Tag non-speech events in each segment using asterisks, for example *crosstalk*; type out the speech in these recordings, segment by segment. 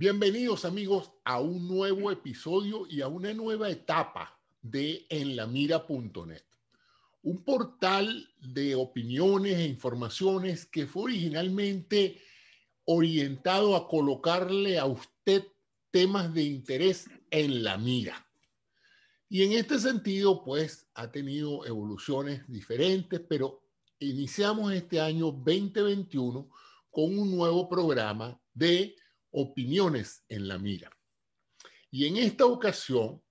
Bienvenidos amigos a un nuevo episodio y a una nueva etapa de enlamira.net, un portal de opiniones e informaciones que fue originalmente orientado a colocarle a usted temas de interés en la mira. Y en este sentido, pues ha tenido evoluciones diferentes, pero iniciamos este año 2021 con un nuevo programa de opiniones en la mira. Y en esta ocasión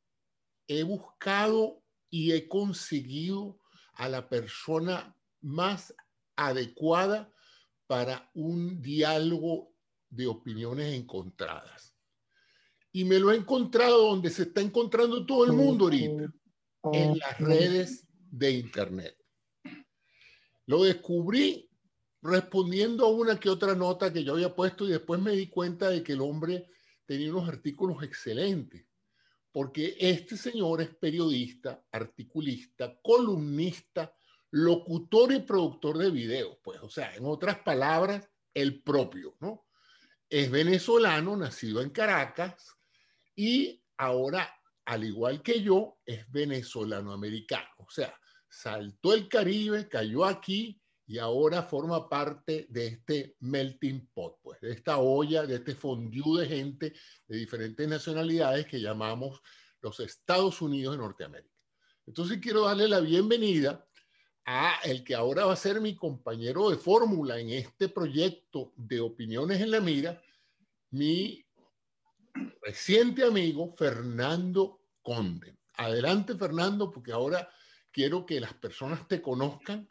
he buscado y he conseguido a la persona más adecuada para un diálogo de opiniones encontradas. Y me lo he encontrado donde se está encontrando todo el mundo ahorita, en las redes de Internet. Lo descubrí respondiendo a una que otra nota que yo había puesto y después me di cuenta de que el hombre tenía unos artículos excelentes, porque este señor es periodista, articulista, columnista, locutor y productor de videos, pues, o sea, en otras palabras, el propio, ¿no? Es venezolano, nacido en Caracas y ahora, al igual que yo, es venezolano-americano, o sea, saltó el Caribe, cayó aquí, y ahora forma parte de este melting pot, pues, de esta olla, de este fondue de gente de diferentes nacionalidades que llamamos los Estados Unidos de Norteamérica. Entonces quiero darle la bienvenida a el que ahora va a ser mi compañero de fórmula en este proyecto de Opiniones en la Mira, mi reciente amigo Fernando Conde. Adelante Fernando, porque ahora quiero que las personas te conozcan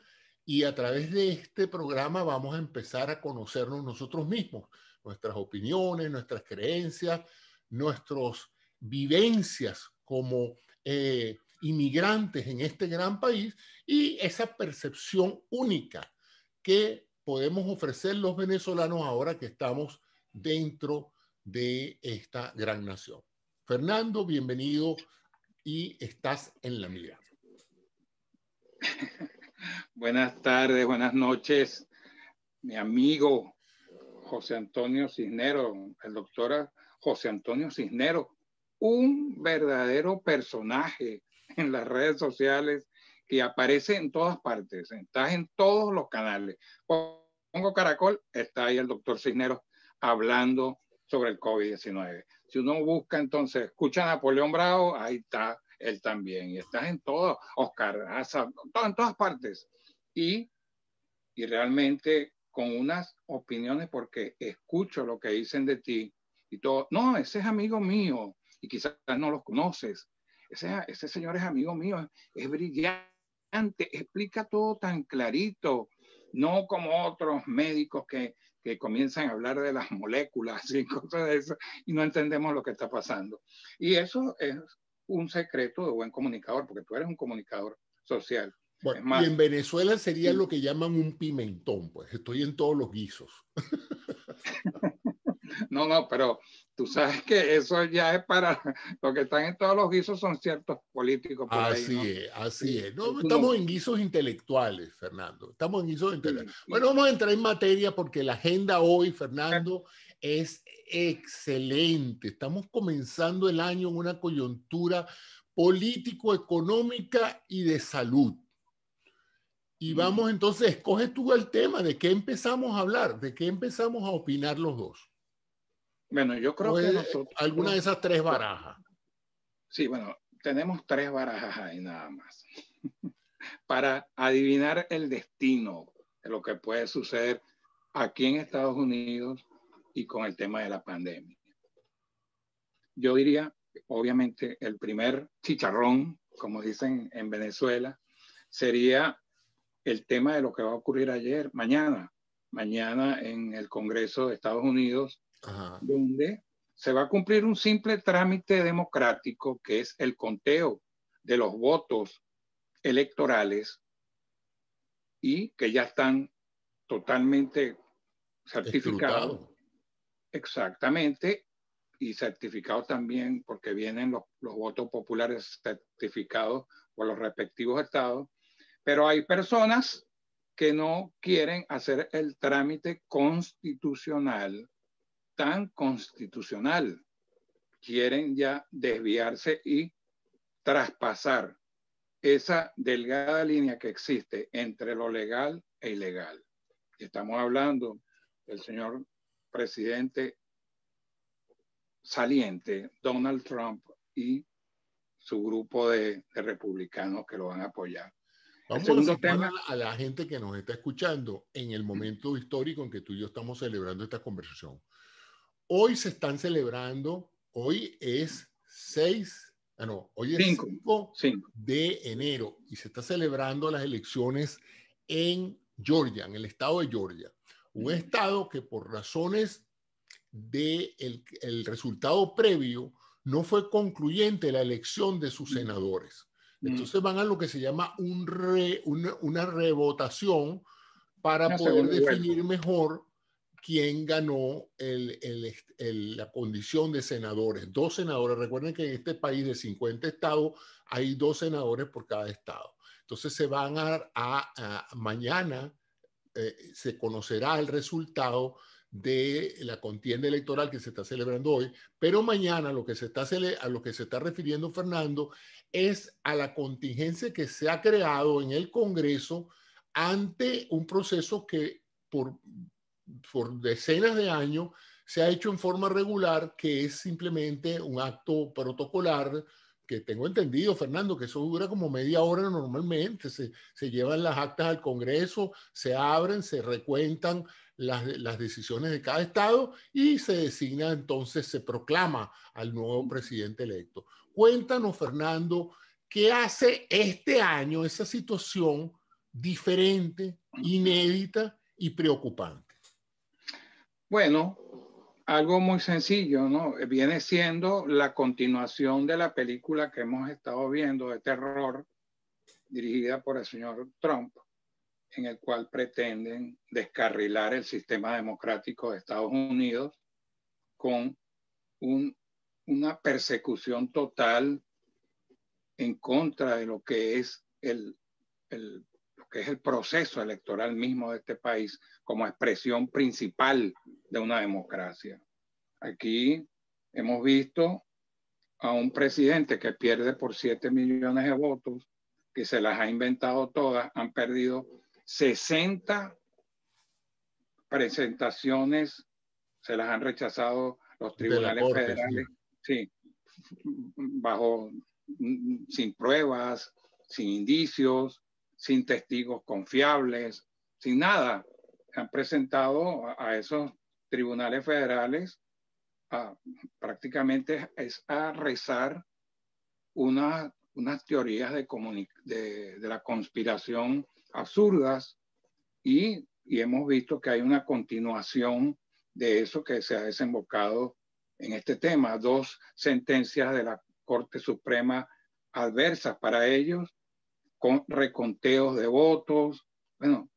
y a través de este programa vamos a empezar a conocernos nosotros mismos, nuestras opiniones, nuestras creencias, nuestras vivencias como eh, inmigrantes en este gran país y esa percepción única que podemos ofrecer los venezolanos ahora que estamos dentro de esta gran nación. Fernando, bienvenido y estás en la mira. *laughs* Buenas tardes, buenas noches. Mi amigo José Antonio Cisnero, el doctor José Antonio Cisnero, un verdadero personaje en las redes sociales que aparece en todas partes, estás en todos los canales. Pongo Caracol, está ahí el doctor cisnero hablando sobre el COVID-19. Si uno busca entonces, escucha a Napoleón Bravo, ahí está él también. Y estás en todo, Oscar, en todas partes y, y realmente con unas opiniones porque escucho lo que dicen de ti y todo, no, ese es amigo mío y quizás no los conoces, ese, ese señor es amigo mío, es brillante, explica todo tan clarito, no como otros médicos que, que comienzan a hablar de las moléculas y cosas de eso y no entendemos lo que está pasando. Y eso es un secreto de buen comunicador, porque tú eres un comunicador social y en Venezuela sería lo que llaman un pimentón, pues estoy en todos los guisos. *laughs* no, no, pero tú sabes que eso ya es para lo que están en todos los guisos son ciertos políticos. así es, así es. No, estamos en guisos intelectuales, Fernando. Estamos en guisos intelectuales. Bueno, vamos a entrar en materia porque la agenda hoy, Fernando, es excelente. Estamos comenzando el año en una coyuntura político, económica y de salud. Y vamos entonces, escoge tú el tema, ¿de qué empezamos a hablar? ¿De qué empezamos a opinar los dos? Bueno, yo creo que Alguna de esas tres barajas. Sí, bueno, tenemos tres barajas ahí nada más. *laughs* Para adivinar el destino de lo que puede suceder aquí en Estados Unidos y con el tema de la pandemia. Yo diría, obviamente, el primer chicharrón, como dicen en Venezuela, sería el tema de lo que va a ocurrir ayer, mañana, mañana en el Congreso de Estados Unidos, donde se va a cumplir un simple trámite democrático que es el conteo de los votos electorales y que ya están totalmente certificados. Exactamente, y certificados también porque vienen los, los votos populares certificados por los respectivos estados pero hay personas que no quieren hacer el trámite constitucional, tan constitucional. Quieren ya desviarse y traspasar esa delgada línea que existe entre lo legal e ilegal. Estamos hablando del señor presidente saliente, Donald Trump, y su grupo de, republicanos que lo van a apoyar. Vamos a tema... a la gente que nos está escuchando en el momento histórico en que tú y yo estamos celebrando esta conversación. Hoy se están celebrando, hoy es 6, ah, no, hoy es 5, de enero y se está celebrando las elecciones en Georgia, en el estado de Georgia. Un estado que por razones del el resultado previo no fue concluyente la elección de sus senadores. Mm. Entonces van a lo que se llama un una, revotación rebotación para poder definir mejor quién ganó la condición de senadores. Dos senadores. Recuerden que en este país de 50 estados hay dos senadores por cada estado. Entonces se van a, mañana, eh, se conocerá el resultado de la contienda electoral que se está celebrando hoy, pero mañana lo que se está, a lo que se está refiriendo Fernando es a la contingencia que se ha creado en el Congreso ante un proceso que por, decenas de años se ha hecho en forma regular, que es simplemente un acto protocolar que tengo entendido, Fernando, que eso dura como media hora normalmente. Se, llevan las actas al Congreso, se abren, se recuentan las, las, decisiones de cada estado y se designa, entonces se proclama al nuevo presidente electo. Cuéntanos, Fernando, ¿qué hace este año esa situación diferente, inédita y preocupante? Bueno, algo muy sencillo, ¿no? Viene siendo la continuación de la película que hemos estado viendo de terror dirigida por el señor Trump, en el cual pretenden descarrilar el sistema democrático de Estados Unidos con un una persecución total en contra de lo que es el, que es el proceso electoral mismo de este país como expresión principal de una democracia. Aquí hemos visto a un presidente que pierde por 7 millones de votos, que se las ha inventado todas, han perdido 60 presentaciones, se las han rechazado los tribunales federales bajo, sin pruebas, sin indicios, sin testigos confiables, sin nada. Han presentado a, esos tribunales federales prácticamente es a rezar una, unas teorías de, de, la conspiración absurdas y, y hemos visto que hay una continuación de eso que se ha desembocado en este tema, dos sentencias de la Corte Suprema adversas para ellos, con reconteos de votos. Bueno,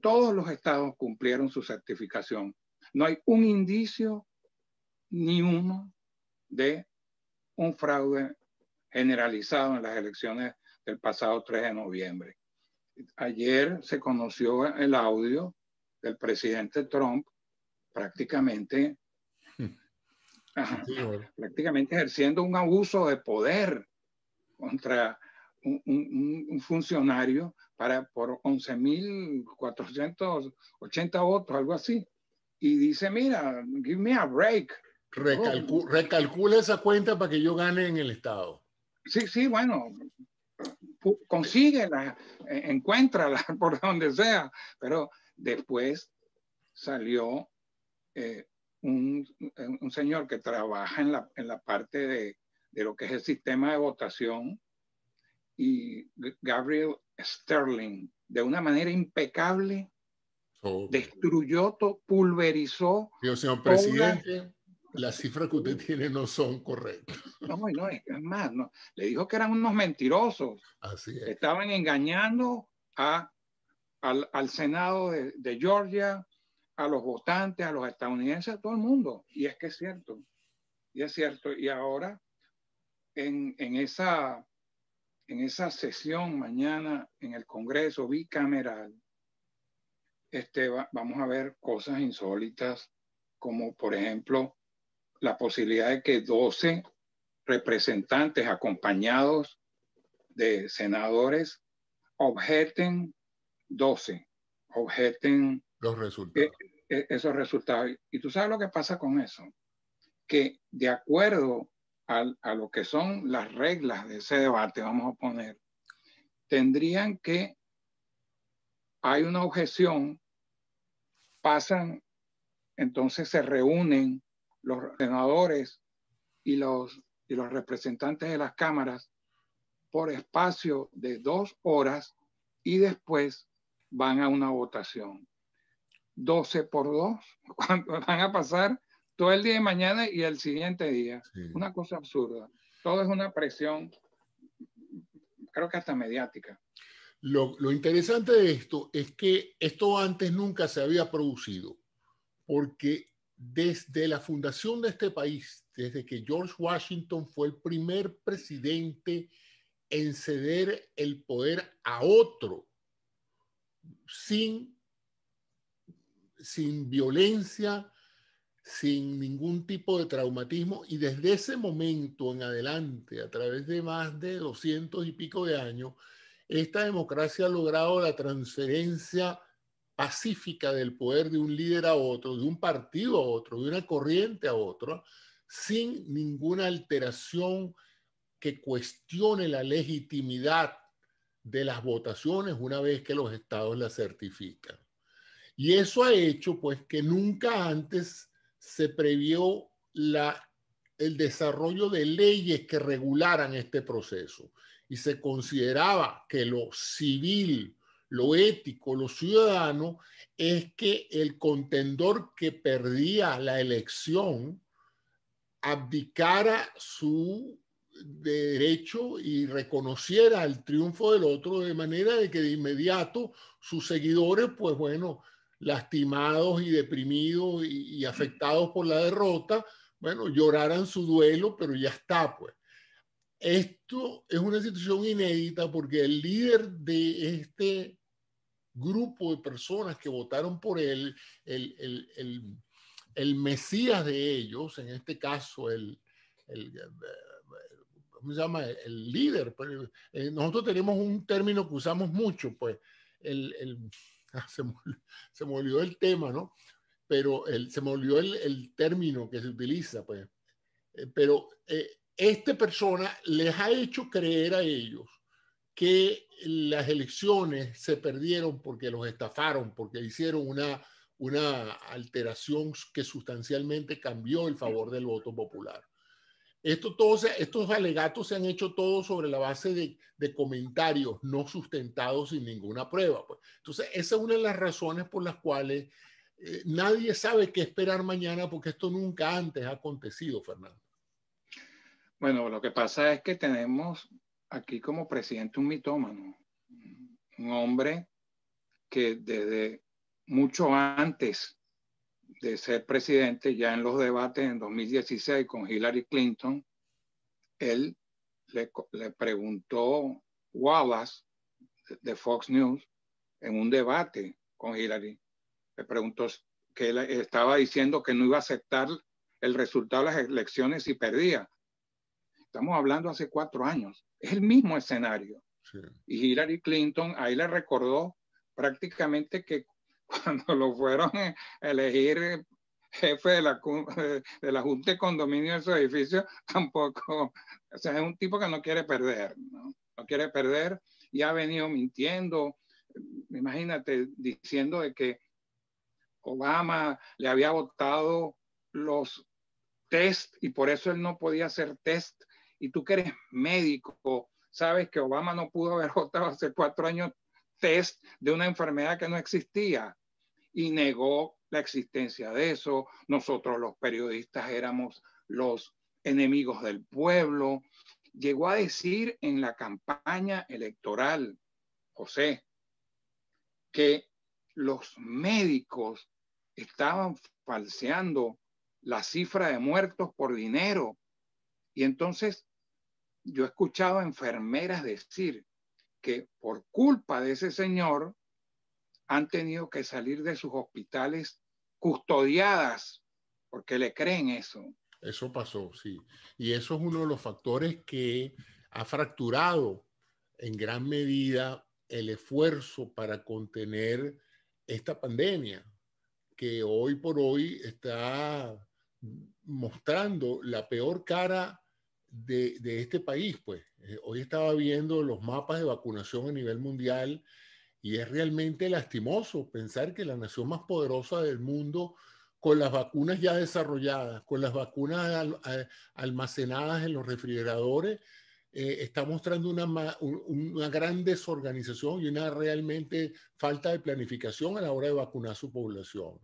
todos los estados cumplieron su certificación. No hay un indicio, ni uno, de un fraude generalizado en las elecciones del pasado 3 de noviembre. Ayer se conoció el audio del presidente Trump prácticamente prácticamente ejerciendo un abuso de poder contra un, funcionario para por 11.480 votos, algo así. Y dice, mira, give me a break. Oh. recalcule recalcula esa cuenta para que yo gane en el Estado. Sí, sí, bueno, consíguela, e, encuéntrala *laughs* por donde sea, pero después salió eh, un, eh, un señor que trabaja en la, parte de, lo que es el sistema de votación y Gabriel Sterling, de una manera impecable, destruyó, todo pulverizó. Yo, señor presidente, *laughs* las cifras que usted tiene no son correctas. *laughs* No, no, es más, le dijo que eran unos mentirosos. Así Estaban engañando a, al, Senado de, de Georgia, a los votantes, a los estadounidenses, a todo el mundo. Y es que es cierto. Y es cierto. Y ahora, en, esa, en esa sesión mañana en el Congreso bicameral, este, vamos a ver cosas insólitas, como por ejemplo la posibilidad de que 12 representantes acompañados de senadores objeten 12, objeten los resultados. Eh, eh, esos resultados. Y tú sabes lo que pasa con eso, que de acuerdo a, lo que son las reglas de ese debate, vamos a poner, tendrían que, hay una objeción, pasan, entonces se reúnen los senadores y los, y los representantes de las cámaras por espacio de dos horas y después van a una votación. 12 por 2, *laughs* cuando van a pasar todo el día de mañana y el siguiente día. Una cosa absurda. Todo es una presión, creo que hasta mediática. Lo, lo, interesante de esto es que esto antes nunca se había producido, porque desde la fundación de este país, desde que George Washington fue el primer presidente en ceder el poder a otro sin sin violencia, sin ningún tipo de traumatismo. Y desde ese momento en adelante, a través de más de doscientos y pico de años, esta democracia ha logrado la transferencia pacífica del poder de un líder a otro, de un partido a otro, de una corriente a otra, sin ninguna alteración que cuestione la legitimidad de las votaciones una vez que los estados la certifican. Y eso ha hecho pues que nunca antes se previó el desarrollo de leyes que regularan este proceso. Y se consideraba que lo civil, lo ético, lo ciudadano, es que el contendor que perdía la elección abdicara su derecho y reconociera el triunfo del otro de manera de que de inmediato sus seguidores, pues bueno, lastimados y deprimidos y, afectados por la derrota, bueno, lloraran su duelo, pero ya está, pues. Esto es una situación inédita porque el líder de este grupo de personas que votaron por él, el, el, el, el mesías de ellos, en este caso el, eh, ¿cómo se llama? El líder. Pues, eh, nosotros tenemos un término que usamos mucho, pues, el, *laughs* se, me, olvidó el tema, ¿no? Pero se me el, término que se utiliza, pues. Eh, pero eh, esta persona les ha hecho creer a ellos que las elecciones se perdieron porque los estafaron, porque hicieron una, una alteración que sustancialmente cambió el favor del voto popular. Esto todo, estos alegatos se han hecho todos sobre la base de, comentarios no sustentados sin ninguna prueba. Pues. Entonces, esa es una de las razones por las cuales eh, nadie sabe qué esperar mañana porque esto nunca antes ha acontecido, Fernando. Bueno, lo que pasa es que tenemos aquí como presidente un mitómano, un hombre que desde mucho antes de ser presidente, ya en los debates en 2016 con Hillary Clinton, él le, preguntó Wallace de Fox News en un debate con Hillary, le preguntó que él estaba diciendo que no iba a aceptar el resultado de las elecciones si perdía. Estamos hablando hace cuatro años. Es el mismo escenario. Y Hillary Clinton ahí le recordó prácticamente que cuando lo fueron a elegir jefe de la, Junta de Condominio de su edificio, tampoco, o sea, es un tipo que no quiere perder, ¿no? quiere perder y ha venido mintiendo, imagínate, diciendo que Obama le había votado los test y por eso él no podía hacer test. Y tú que eres médico, sabes que Obama no pudo haber *laughs* votado hace cuatro años test de una enfermedad que no existía y negó la existencia de eso. Nosotros los periodistas éramos los enemigos del pueblo. Llegó a decir en la campaña electoral, José, que los médicos estaban falseando la cifra de muertos por dinero. Y entonces yo he escuchado a enfermeras decir que por culpa de ese señor, han tenido que salir de sus hospitales custodiadas porque le creen eso. Eso pasó, sí. Y eso es uno de los factores que ha fracturado en gran medida el esfuerzo para contener esta pandemia, que hoy por hoy está mostrando la peor cara de, este país. Pues eh, hoy estaba viendo los mapas de vacunación a nivel mundial y es realmente lastimoso pensar que la nación más poderosa del mundo, con las vacunas ya desarrolladas, con las vacunas almacenadas en los refrigeradores, eh, está mostrando una, una gran desorganización y una realmente falta de planificación a la hora de vacunar a su población.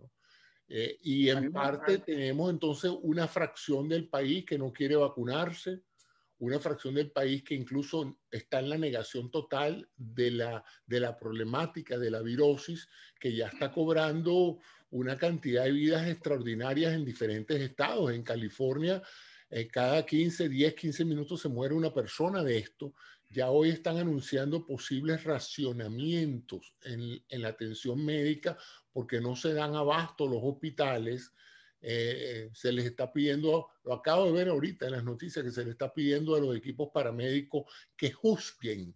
Eh, y en parte tenemos entonces una fracción del país que no quiere vacunarse, una fracción del país que incluso está en la negación total de la, de la problemática de la virosis, que ya está cobrando una cantidad de vidas extraordinarias en diferentes estados. En California, eh, cada 15, 10, 15 minutos se muere una persona de esto. Ya hoy están anunciando posibles racionamientos en, en la atención médica porque no se dan abasto los hospitales. Eh, se les está pidiendo, lo acabo de ver ahorita en las noticias, que se les está pidiendo a los equipos paramédicos que juzguen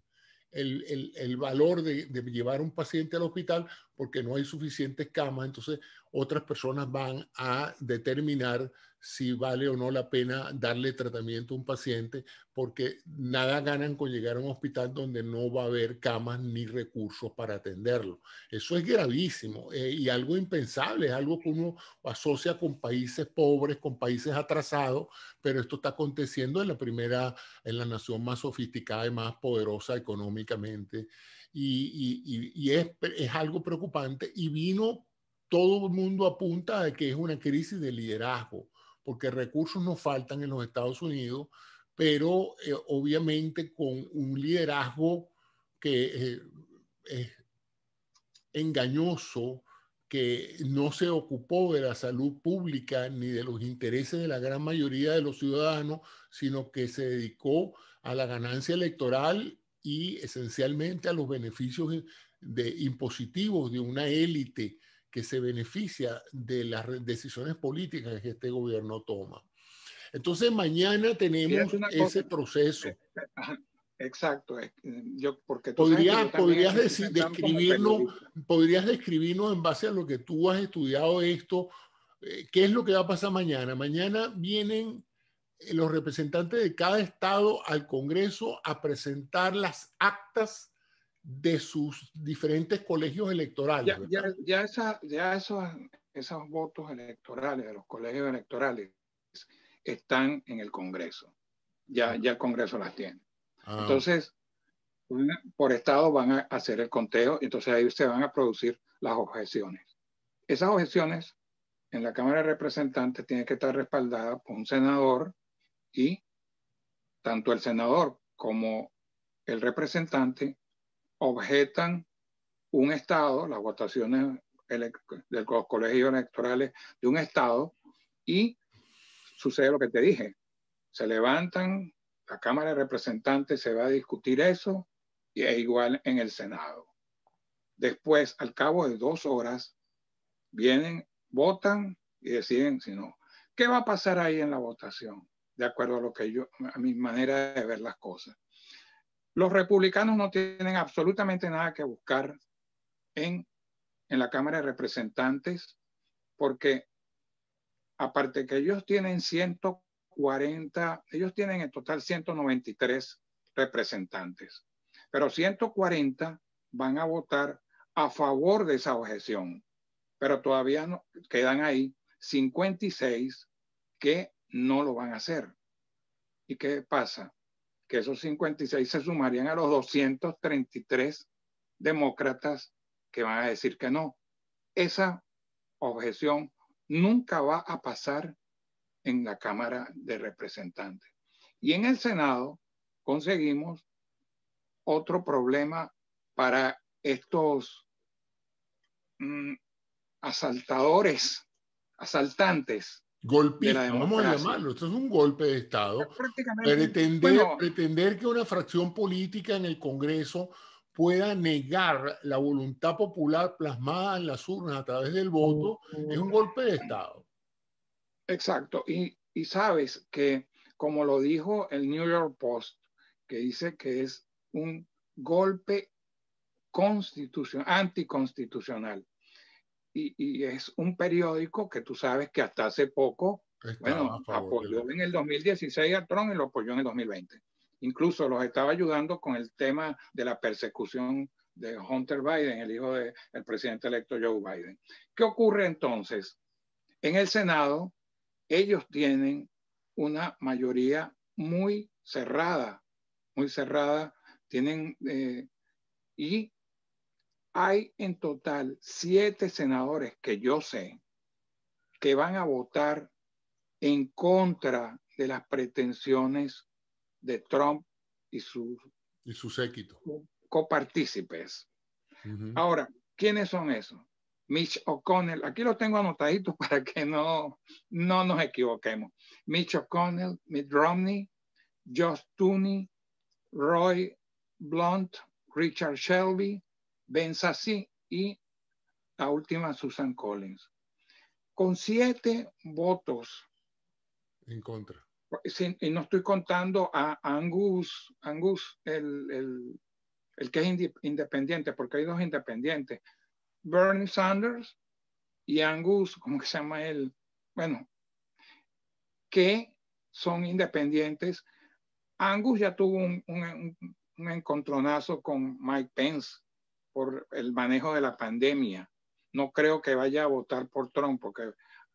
el, valor de, de, llevar un paciente al hospital porque no hay suficientes camas, entonces otras personas van a determinar si vale o no la pena darle tratamiento a un paciente, porque nada ganan con llegar a un hospital donde no va a haber camas ni recursos para atenderlo. Eso es gravísimo eh, y algo impensable, es algo que uno asocia con países pobres, con países atrasados, pero esto está aconteciendo en la primera, en la nación más sofisticada y más poderosa económicamente. Y, es, es algo preocupante y vino todo el mundo apunta a que es una crisis de liderazgo porque recursos no faltan en los Estados Unidos, pero eh, obviamente con un liderazgo que eh, es engañoso, que no se ocupó de la salud pública ni de los intereses de la gran mayoría de los ciudadanos, sino que se dedicó a la ganancia electoral y esencialmente a los beneficios de, impositivos de una élite que se beneficia de las decisiones políticas que este gobierno toma. Entonces mañana tenemos ese proceso. Exacto, yo porque podrías podrías describirnos en base a lo que tú has estudiado esto, eh, qué es lo que va a pasar mañana. Mañana vienen eh, los representantes de cada estado al Congreso a presentar las actas de sus diferentes colegios electorales. Ya, esos, votos electorales, de los colegios electorales, están en el Congreso. Ya, ah. ya el Congreso las tiene. Ah. Entonces, por estado van a hacer el conteo, entonces ahí se van a producir las objeciones. Esas objeciones en la Cámara de Representantes tienen que estar respaldada por un senador y tanto el senador como el representante objetan un Estado, las votaciones del los colegios electorales de un Estado, y sucede lo que te dije. Se levantan, la Cámara de Representantes se va a discutir eso, y es igual en el Senado. Después, al cabo de dos horas, vienen, votan y deciden si no. ¿Qué va a pasar ahí en la votación? De acuerdo a lo que yo, a mi manera de ver las cosas. Los republicanos no tienen absolutamente nada que buscar en, en la Cámara de Representantes porque aparte que ellos tienen 140, ellos tienen en total 193 representantes, pero 140 van a votar a favor de esa objeción, pero todavía quedan ahí 56 que no lo van a hacer. ¿Y qué pasa? que esos 56 se sumarían a los 233 demócratas que van a decir que no. Esa objeción nunca va a pasar en la Cámara de Representantes. Y en el Senado conseguimos otro problema para estos mm, asaltadores, asaltantes golpe vamos a llamarlo, esto es un golpe de Estado. Pretender, pretender que una fracción política en el Congreso pueda negar la voluntad popular plasmada en las urnas a través del voto es un golpe de Estado. Exacto. Y, y sabes que, como lo dijo el New York Post, que dice que es un golpe constitucional, anticonstitucional y, es un periódico que tú sabes que hasta hace poco, bueno, apoyó en el 2016 a Trump y lo apoyó en el 2020. Incluso los estaba ayudando con el tema de la persecución de Hunter Biden, el hijo del presidente electo Joe Biden. ¿Qué ocurre entonces? En el Senado, ellos tienen una mayoría muy cerrada, muy cerrada, tienen, eh, y hay en total siete senadores que yo sé que van a votar en contra de las pretensiones de Trump y sus y su copartícipes. Ahora, ¿quiénes son esos? Mitch O'Connell, aquí lo tengo anotadito *laughs* para que no, no nos equivoquemos. Mitch O'Connell, Mitt Romney, Josh Tooney, Roy Blunt, Richard Shelby, Ben y la última Susan Collins. Con siete votos. En contra. y no estoy contando a Angus, Angus, el, que es independiente, porque hay dos independientes. Bernie Sanders y Angus, ¿cómo que se llama él? Bueno, que son independientes. Angus ya tuvo un, un encontronazo con Mike Pence por el manejo de la pandemia. No creo que vaya a votar por Trump, porque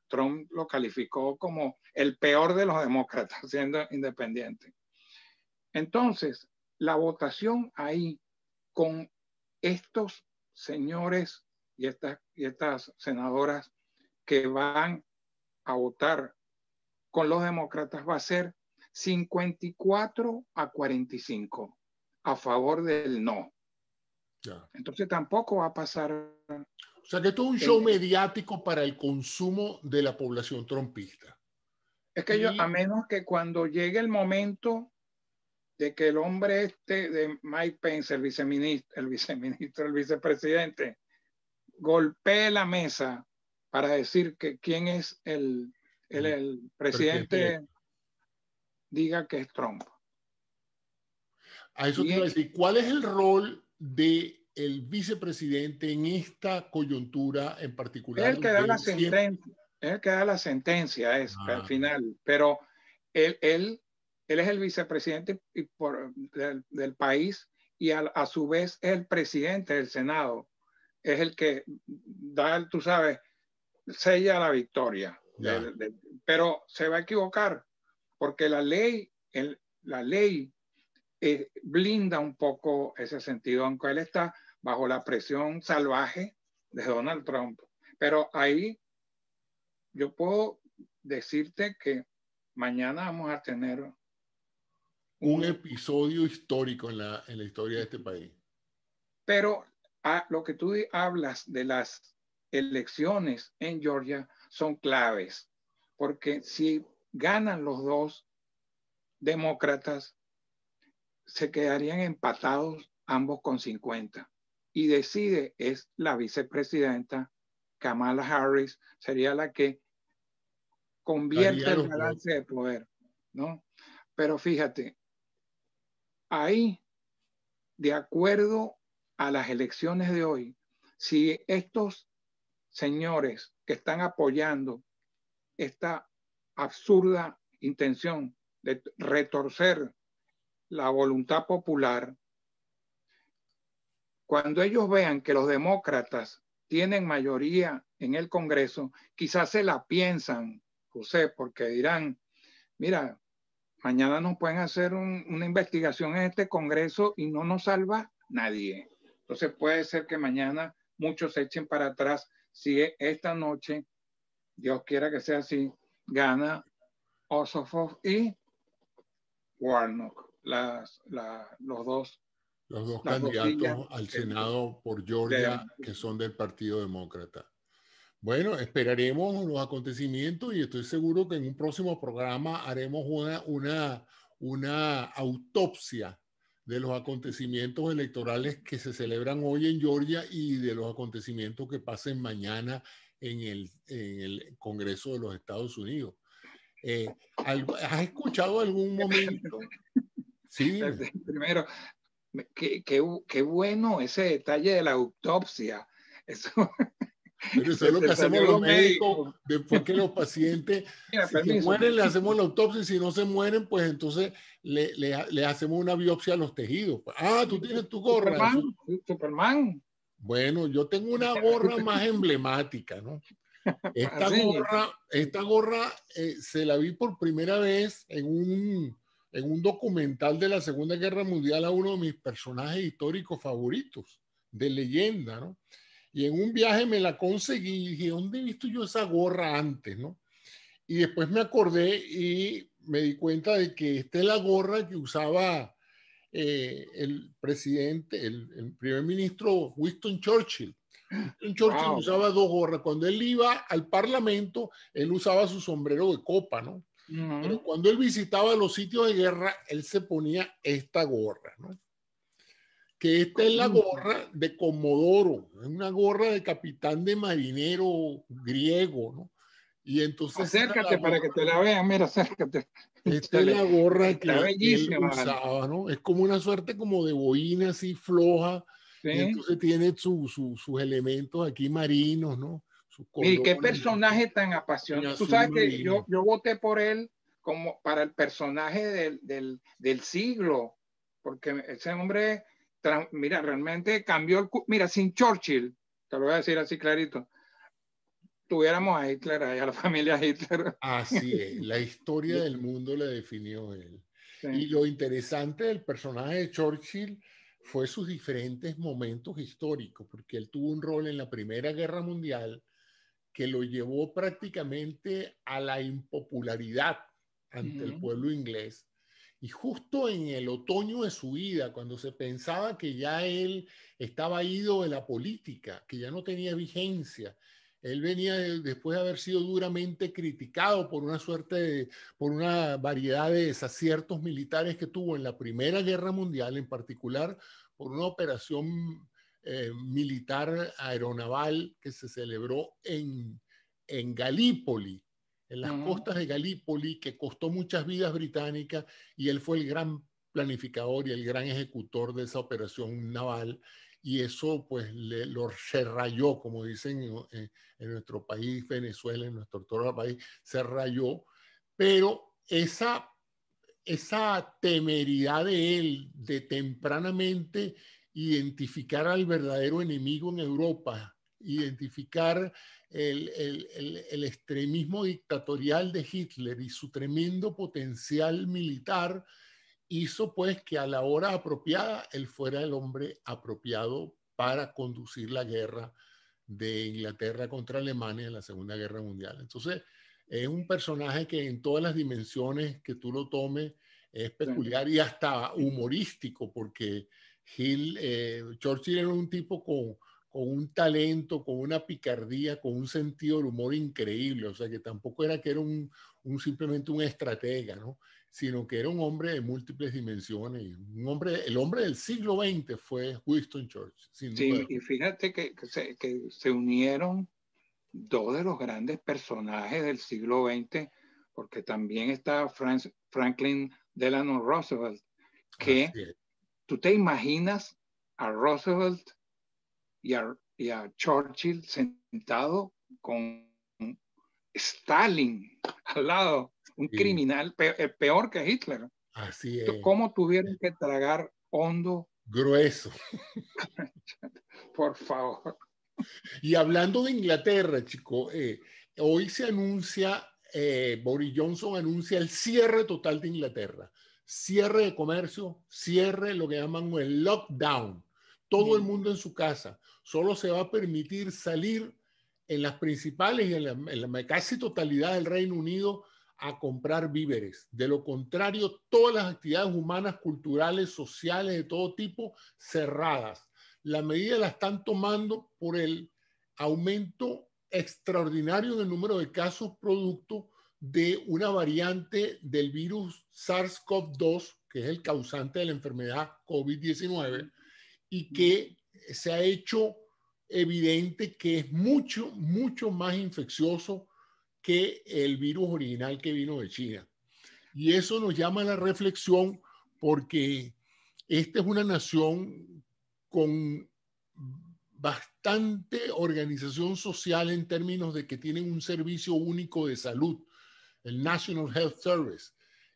Trump lo calificó como el peor de los demócratas, *laughs* siendo independiente. Entonces, la votación ahí con estos señores y estas, y estas senadoras que van a votar con los demócratas va a ser 54 a 45 a favor del no. Entonces tampoco va a pasar. O sea que esto es un show eh, mediático para el consumo de la población trompista. Es que yo, a menos que cuando llegue el momento de que el hombre este de Mike Pence, el viceministro, el vicepresidente, golpee la mesa para decir que quién es el, presidente, diga que es Trump. A eso te decir, ¿cuál es el rol de el vicepresidente en esta coyuntura en particular. Es el que da la sentencia, es el que da la sentencia al ah. final, pero él, él, él, es el vicepresidente por, del, país y a, su vez es el presidente del Senado, es el que da, tú sabes, sella la victoria. pero se va a equivocar porque la ley, el, la ley eh, blinda un poco ese sentido, aunque él está bajo la presión salvaje de Donald Trump. Pero ahí yo puedo decirte que mañana vamos a tener un episodio histórico en la, historia de este país. Pero a ah, lo que tú hablas de las elecciones en Georgia son claves, porque si ganan los dos demócratas, se quedarían empatados ambos con 50. Y decide es la vicepresidenta Kamala Harris, sería la que convierte el balance de poder, ¿no? Pero fíjate, ahí, de acuerdo a las elecciones de hoy, si estos señores que están apoyando esta absurda intención de retorcer la voluntad popular, cuando ellos vean que los demócratas tienen mayoría en el Congreso, quizás se la piensan, José, porque dirán, mira, mañana nos pueden hacer una investigación en este Congreso y no nos salva nadie. Entonces puede ser que mañana muchos se echen para atrás si esta noche, Dios quiera que sea así, gana Ossoff y Warnock las, los dos los dos candidatos al Senado por Georgia que son del Partido Demócrata. Bueno, esperaremos los acontecimientos y estoy seguro que en un próximo programa haremos una, una, una autopsia de los acontecimientos electorales que se celebran hoy en Georgia y de los acontecimientos que pasen mañana en el, el Congreso de los Estados Unidos. Eh, ¿Has escuchado algún momento *laughs* Sí. *laughs* Primero, qué, qué, bueno ese detalle de la autopsia. Eso. es *laughs* lo que hacemos los médicos, después *laughs* que los pacientes si se mueren, le hacemos la autopsia, y si no se mueren, pues entonces le, le, hacemos una biopsia a los tejidos. Ah, tú tienes tu gorra. Superman, Superman. Bueno, yo tengo una gorra más emblemática, ¿no? Esta gorra, esta gorra eh, se la vi por primera vez en un en un documental de la Segunda Guerra Mundial a uno de mis personajes históricos favoritos, de leyenda, ¿no? Y en un viaje me la conseguí y dije, ¿dónde he visto yo esa gorra antes, no? Y después me acordé y me di cuenta de que esta es la gorra que usaba eh, el presidente, el, primer ministro Winston Churchill. Winston Churchill usaba dos gorras. Cuando él iba al parlamento, él usaba su sombrero de copa, ¿no? Pero cuando él visitaba los sitios de guerra, él se ponía esta gorra, ¿no? Que esta es la gorra de Comodoro, es una gorra de capitán de marinero griego, ¿no? Y entonces. Acércate para que te la vean, mira, acércate. Esta es la gorra que él usaba, ¿no? Es como una suerte como de boina así floja. ¿Sí? entonces tiene sus sus elementos aquí marinos, ¿no? su qué personaje tan apasionado? Tú sabes que yo, yo voté por él como para el personaje del, del, del siglo, porque ese hombre, mira, realmente cambió el... Mira, sin Churchill, te lo voy a decir así clarito, tuviéramos a Hitler, a la *laughs* familia Hitler. Así es, la historia *laughs* del mundo le definió él. Y lo interesante del personaje de Churchill fue sus diferentes momentos históricos, porque él tuvo un rol en la Primera Guerra Mundial, que lo llevó prácticamente a la impopularidad ante el pueblo inglés. Y justo en el otoño de su vida, cuando se pensaba que ya él estaba ido de la política, que ya no tenía vigencia, él venía después de haber sido duramente criticado por una suerte por una variedad de desaciertos militares que tuvo en la Primera Guerra Mundial, en particular por una operación eh, militar aeronaval que se celebró en, en Galípoli, en las costas de Galípoli, que costó muchas vidas británicas y él fue el gran planificador y el gran ejecutor de esa operación naval y eso pues lo se rayó, como dicen eh, en, nuestro país, Venezuela, en nuestro otro país, se rayó, pero esa, esa temeridad de él de tempranamente identificar al verdadero enemigo en Europa, identificar el, extremismo dictatorial de Hitler y su tremendo potencial militar, hizo pues que a la hora apropiada él fuera el hombre apropiado para conducir la guerra de Inglaterra contra Alemania en la Segunda Guerra Mundial. Entonces, es un personaje que en todas las dimensiones que tú lo tomes es peculiar y hasta humorístico, porque Hill, eh, Churchill era un tipo con, un talento, con una picardía, con un sentido del humor increíble, o sea que tampoco era que era un, simplemente un estratega, sino que era un hombre de múltiples dimensiones, un hombre, el hombre del siglo XX fue Winston Churchill. sí, y fíjate que, se, unieron dos de los grandes personajes del siglo XX, porque también está Franklin Delano Roosevelt, que ¿Tú te imaginas a Roosevelt y a, Churchill sentado con Stalin al lado, un criminal eh, peor, que Hitler? Así es. ¿Cómo tuvieron que tragar hondo? Grueso. *laughs* Por favor. Y hablando de Inglaterra, chico, eh, hoy se anuncia, eh, Boris Johnson anuncia el cierre total de Inglaterra cierre de comercio, cierre, lo que llaman el lockdown. Todo el mundo en su casa. Solo se va a permitir salir en las principales y en la, casi totalidad del Reino Unido a comprar víveres. De lo contrario, todas las actividades humanas, culturales, sociales, de todo tipo, cerradas. La medida la están tomando por el aumento extraordinario en el número de casos producto de una variante del virus SARS-CoV-2, que es el causante de la enfermedad COVID-19, y que se ha hecho evidente que es mucho, mucho más infeccioso que el virus original que vino de China. Y eso nos llama a la reflexión porque esta es una nación con bastante organización social en términos de que tienen un servicio único de salud el National Health Service,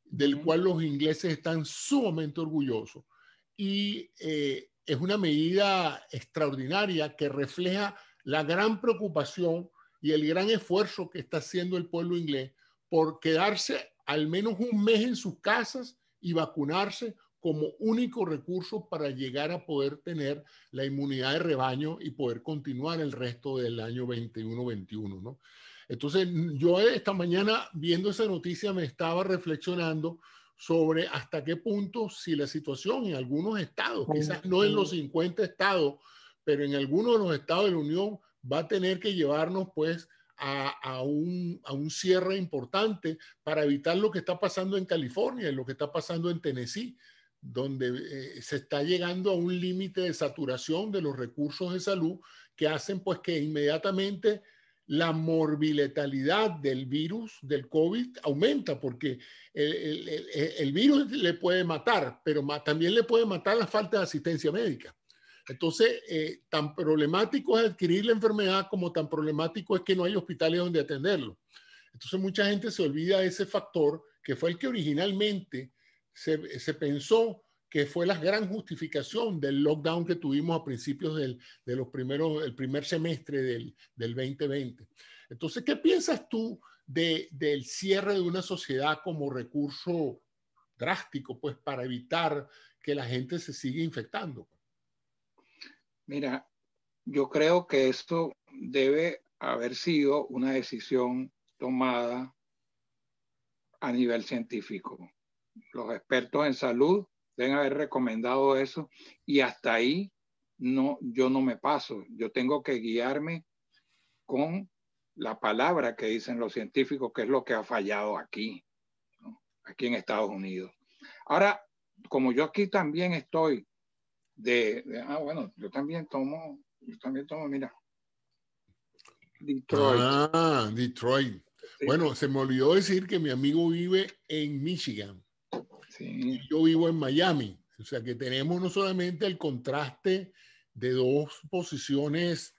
del cual los ingleses están sumamente orgullosos. Y eh, es una medida extraordinaria que refleja la gran preocupación y el gran esfuerzo que está haciendo el pueblo inglés por quedarse al menos un mes en sus casas y vacunarse como único recurso para llegar a poder tener la inmunidad de rebaño y poder continuar el resto del año 21-21. ¿no? Entonces, yo esta mañana viendo esa noticia me estaba reflexionando sobre hasta qué punto si la situación en algunos estados, quizás no en los 50 estados, pero en algunos de los estados de la Unión va a tener que llevarnos pues a, a, un, a un cierre importante para evitar lo que está pasando en California lo que está pasando en Tennessee, donde eh, se está llegando a un límite de saturación de los recursos de salud que hacen pues que inmediatamente la morbiletalidad del virus, del COVID, aumenta porque el, virus le puede matar, pero también le puede matar la falta de asistencia médica. Entonces, eh, tan problemático es adquirir la enfermedad como tan problemático es que no hay hospitales donde atenderlo. Entonces, mucha gente se olvida de ese factor que fue el que originalmente se, se pensó que fue la gran justificación del lockdown que tuvimos a principios del, de los primeros, el primer semestre del, del 2020. Entonces, ¿qué piensas tú del cierre de una sociedad como recurso drástico, pues, para evitar que la gente se siga infectando? Mira, yo creo que esto debe haber sido una decisión tomada a nivel científico. Los expertos en salud deben haber recomendado eso y hasta ahí no, yo no me paso, yo tengo que guiarme con la palabra que dicen los científicos, que es lo que ha fallado aquí, aquí en Estados Unidos. Ahora, como yo aquí también estoy de, ah, bueno, yo también tomo, yo también tomo, mira, Detroit. Ah, Detroit. Bueno, se me olvidó decir que mi amigo vive en Michigan. Yo vivo en Miami, o sea que tenemos no solamente el contraste de dos posiciones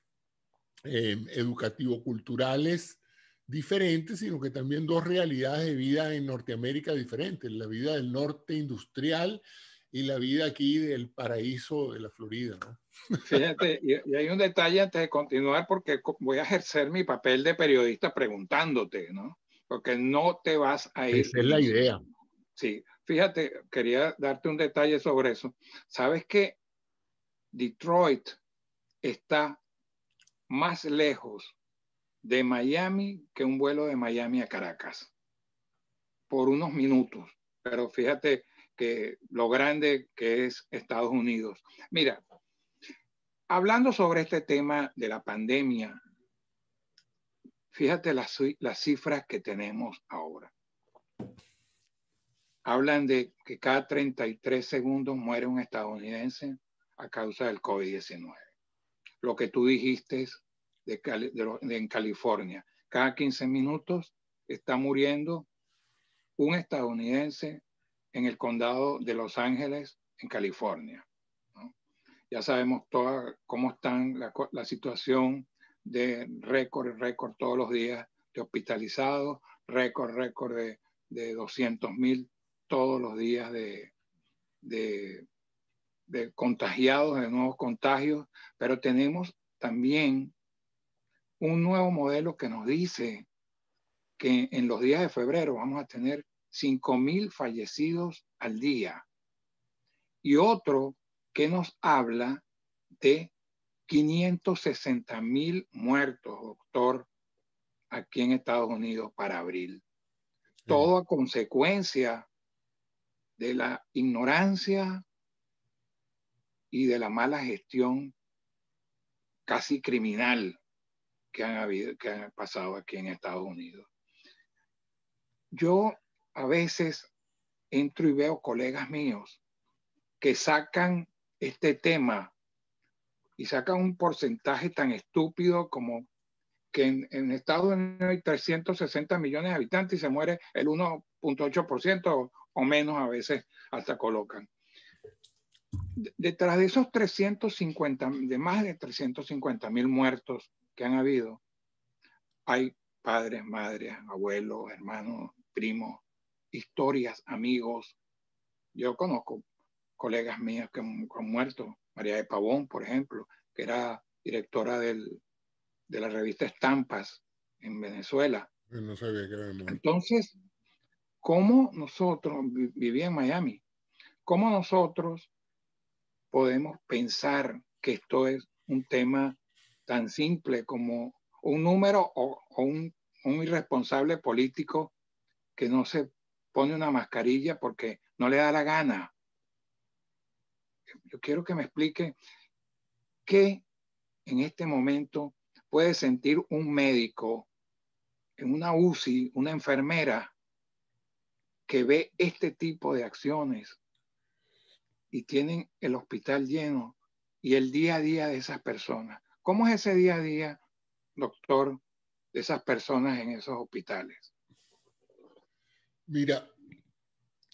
em, educativo-culturales diferentes, sino que también dos realidades de vida en Norteamérica diferentes, la vida del norte industrial y la vida aquí del paraíso de la Florida. ¿no? Fíjate, y, hay un detalle antes de continuar, porque voy a ejercer mi papel de periodista preguntándote, ¿no? Porque no te vas a ir. Esa es la idea. Sí, Fíjate, quería darte un detalle sobre eso. Sabes que Detroit está más lejos de Miami que un vuelo de Miami a Caracas por unos minutos. Pero fíjate que lo grande que es Estados Unidos. Mira, hablando sobre este tema de la pandemia, fíjate las, las cifras que tenemos ahora hablan de que cada 33 segundos muere un estadounidense a causa del COVID-19. Lo que tú dijiste es de, en California, cada 15 minutos está muriendo un estadounidense en el condado de Los Ángeles, en California. Ya sabemos cómo está la, situación de récord, récord todos los días de hospitalizados, récord, récord de, de 200 mil todos los días de, de, contagiados, de nuevos contagios, pero tenemos también un nuevo modelo que nos dice que en los días de febrero vamos a tener 5.000 fallecidos al día. Y otro que nos habla de mil muertos, doctor, aquí en Estados Unidos para abril. Todo a consecuencia de la ignorancia y de la mala gestión casi criminal que han, habido, que han pasado aquí en Estados Unidos. Yo a veces entro y veo colegas míos que sacan este tema y sacan un porcentaje tan estúpido como que en, en Estados Unidos hay 360 millones de habitantes y se muere el 1.8% o menos a veces hasta colocan. Detrás de esos 350, de más de 350 mil muertos que han habido, hay padres, madres, abuelos, hermanos, primos, historias, amigos. Yo conozco colegas míos que han, muerto, María de Pavón, por ejemplo, que era directora de la revista Estampas en Venezuela. No sabía que era Entonces, cómo nosotros, vivía en Miami, cómo nosotros podemos pensar que esto es un tema tan simple como un número o, un, un irresponsable político que no se pone una mascarilla porque no le da la gana. Yo quiero que me explique qué en este momento puede sentir un médico en una UCI, una enfermera, que ve este tipo de acciones y tienen el hospital lleno y el día a día de esas personas. ¿Cómo es ese día a día, doctor, de esas personas en esos hospitales? Mira,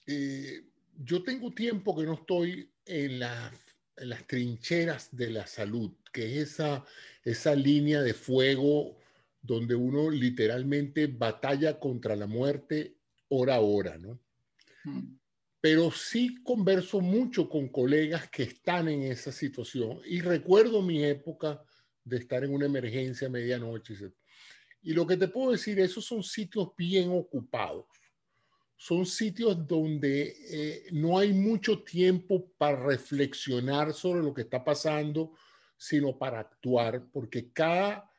eh, yo tengo tiempo que no estoy en, las trincheras de la salud, que es esa, esa línea de fuego donde uno literalmente batalla contra la muerte hora a hora, ¿no? Pero sí converso mucho con colegas que están en esa situación y recuerdo mi época de estar en una emergencia a medianoche. Y lo que te puedo decir, esos son sitios bien ocupados. Son sitios donde eh, no hay mucho tiempo para reflexionar sobre lo que está pasando, sino para actuar, porque cada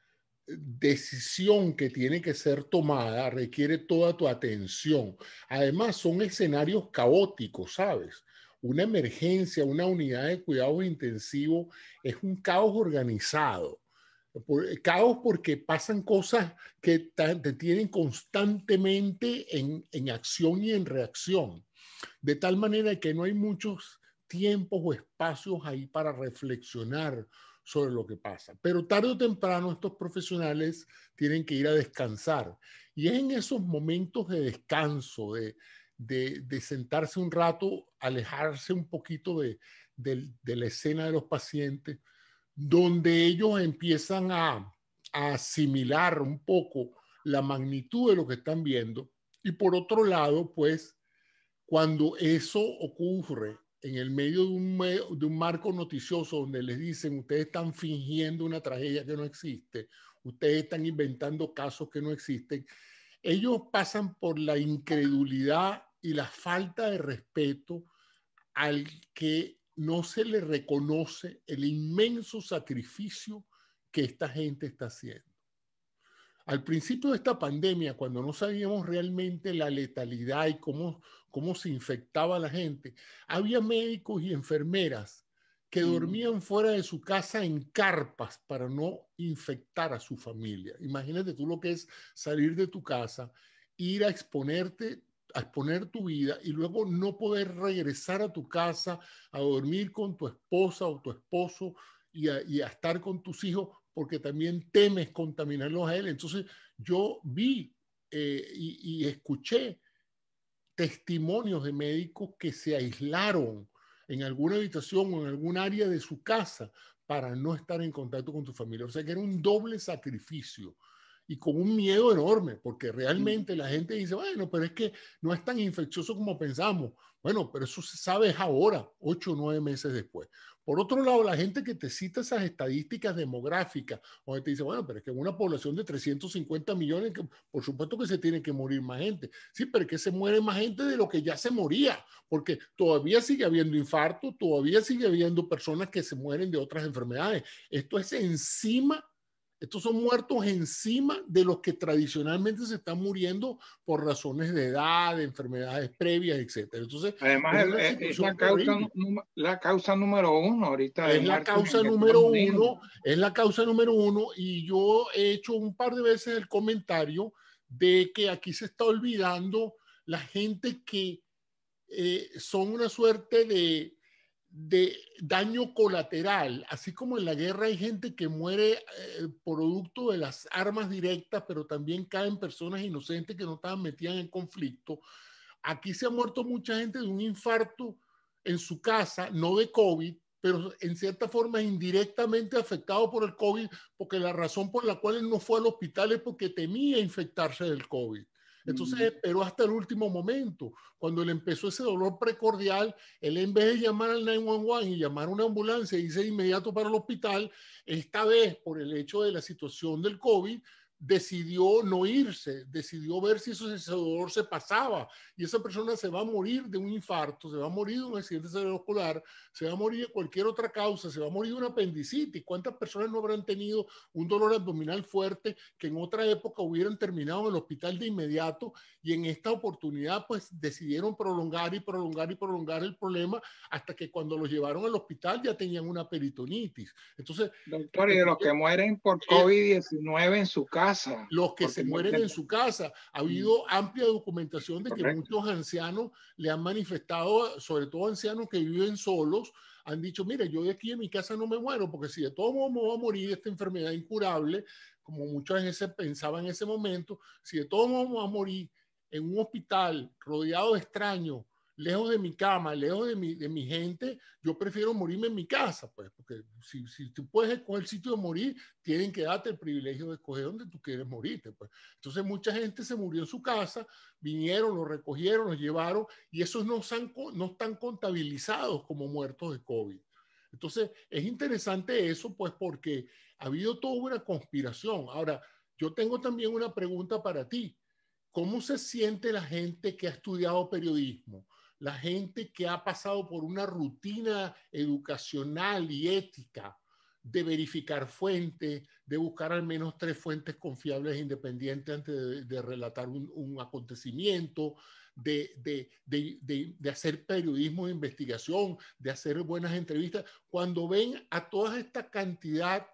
decisión que tiene que ser tomada requiere toda tu atención. Además, son escenarios caóticos, ¿sabes? Una emergencia, una unidad de cuidado intensivo es un caos organizado. Eh, caos porque pasan cosas que te tienen constantemente en, en acción y en reacción. De tal manera que no hay muchos tiempos o espacios ahí para reflexionar sobre lo que pasa. Pero tarde o temprano estos profesionales tienen que ir a descansar. Y es en esos momentos de descanso, de, sentarse un rato, alejarse un poquito de, la escena de los pacientes, donde ellos empiezan a asimilar un poco la magnitud de lo que están viendo. Y por otro lado, pues, cuando eso ocurre en el medio de un, marco noticioso donde les dicen, ustedes están fingiendo una tragedia que no existe, ustedes están inventando casos que no existen, ellos pasan por la incredulidad y la falta de respeto al que no se le reconoce el inmenso sacrificio que esta gente está haciendo. Al principio de esta pandemia, cuando no sabíamos realmente la letalidad y cómo cómo se infectaba la gente. Había médicos y enfermeras que mm. dormían fuera de su casa en carpas para no infectar a su familia. Imagínate tú lo que es salir de tu casa, ir a exponerte, a exponer tu vida y luego no poder regresar a tu casa a dormir con tu esposa o tu esposo y a, estar con tus hijos porque también temes contaminarlos a él. Entonces yo vi eh, y escuché testimonios de médicos que se aislaron en alguna habitación o en algún área de su casa para no estar en contacto con tu familia. O sea que era un doble sacrificio y con un miedo enorme, porque realmente la gente dice, bueno, pero es que no es tan infeccioso como pensamos. Bueno, pero eso se sabe ahora, ocho o nueve meses después. Por otro lado, la gente que te cita esas estadísticas demográficas, donde te dice, bueno, pero es que en una población de 350 millones, por supuesto que se tiene que morir más gente. Sí, pero es que se muere más gente de lo que ya se moría, porque todavía sigue habiendo infarto, todavía sigue habiendo personas que se mueren de otras enfermedades. Esto es encima estos son muertos encima de los que tradicionalmente se están muriendo por razones de edad, de enfermedades previas, etc. Entonces, Además, es, eh, eh, la, causa, número uno ahorita. Es la causa número uno, es la causa número uno y yo he hecho un par de veces el comentario de que aquí se está olvidando la gente que eh, son una suerte de de daño colateral, así como en la guerra hay gente que muere eh, producto de las armas directas, pero también caen personas inocentes que no estaban metidas en conflicto. Aquí se ha muerto mucha gente de un infarto en su casa, no de COVID, pero en cierta forma indirectamente afectado por el COVID, porque la razón por la cual no fue al hospital es porque temía infectarse del COVID. Entonces pero hasta el último momento. Cuando le empezó ese dolor precordial, él en vez de llamar al 911 y llamar a una ambulancia y irse inmediato para el hospital, esta vez por el hecho de la situación del COVID, decidió no irse, decidió ver si ese dolor se pasaba y esa persona se va a morir de un infarto, se va a morir de un accidente cerebrovascular, se va a morir de cualquier otra causa, se va a morir de una apendicitis. ¿Cuántas personas no habrán tenido un dolor abdominal fuerte que en otra época hubieran terminado en el hospital de inmediato y en esta oportunidad pues decidieron prolongar y prolongar y prolongar el problema hasta que cuando los llevaron al hospital ya tenían una peritonitis? Entonces, doctor, y de los que mueren por COVID-19 en su casa los que se mueren en su casa. Ha habido amplia documentación de que muchos ancianos le han manifestado, sobre todo ancianos que viven solos, han dicho, mire, yo de aquí en mi casa no me muero, porque si de todo modo me a morir de esta enfermedad incurable, como muchas veces pensaba en ese momento, si de todo modo me a morir en un hospital rodeado de extraños, lejos de mi cama, lejos de mi, de mi gente, yo prefiero morirme en mi casa, pues, porque si, si tú puedes escoger el sitio de morir, tienen que darte el privilegio de escoger donde tú quieres morirte, pues. Entonces mucha gente se murió en su casa, vinieron, lo recogieron, los llevaron, y esos no, están, no están contabilizados como muertos de COVID. Entonces, es interesante eso, pues, porque ha habido toda una conspiración. Ahora, yo tengo también una pregunta para ti. ¿Cómo se siente la gente que ha estudiado periodismo? la gente que ha pasado por una rutina educacional y ética de verificar fuentes, de buscar al menos tres fuentes confiables e independientes antes de, relatar un, acontecimiento, de, de, hacer periodismo de investigación, de hacer buenas entrevistas. Cuando ven a toda esta cantidad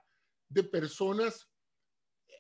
de personas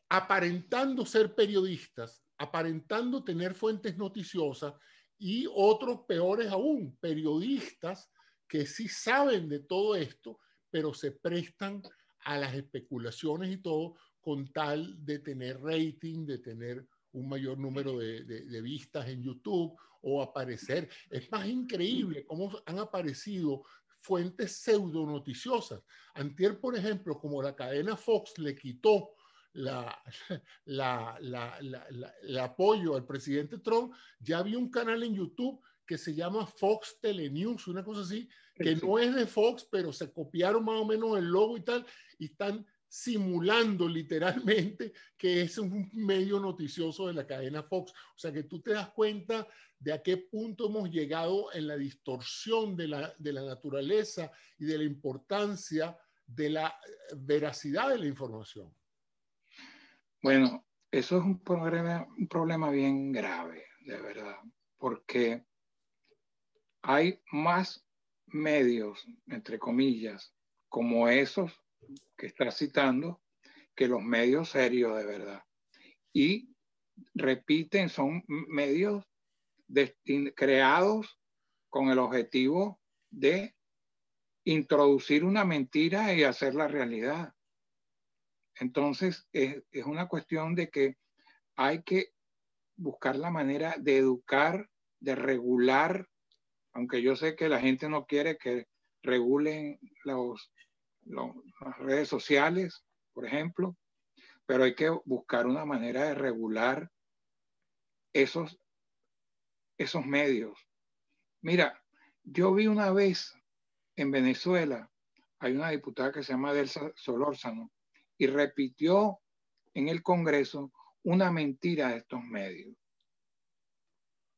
aparentando ser periodistas, aparentando tener fuentes noticiosas y otros peores aún, periodistas que sí saben de todo esto, pero se prestan a las especulaciones y todo con tal de tener rating, de tener un mayor número de, vistas en YouTube o aparecer. Es más increíble cómo han aparecido fuentes pseudo noticiosas. Antier, por ejemplo, como la cadena Fox le quitó la, la, la, el apoyo al presidente Trump, ya había un canal en YouTube que se llama Fox Telenews, una cosa así, que no es de Fox, pero se copiaron más o menos el logo y tal, y están simulando literalmente que es un medio noticioso de la cadena Fox. O sea que tú te das cuenta de a qué punto hemos llegado en la distorsión de la, de la naturaleza y de la importancia de la veracidad de la información. Bueno, eso es un problema, un problema bien grave, de verdad, porque hay más medios, entre comillas, como esos que está citando, que los medios serios de verdad. Y repiten, son medios creados con el objetivo de introducir una mentira y hacerla realidad. Entonces, es, una cuestión de que hay que buscar la manera de educar, de regular, aunque yo sé que la gente no quiere que regulen los, las redes sociales, por ejemplo, pero hay que buscar una manera de regular esos, esos medios. Mira, yo vi una vez en Venezuela, hay una diputada que se llama Delsa Solórzano, y repitió en el Congreso una mentira de estos medios.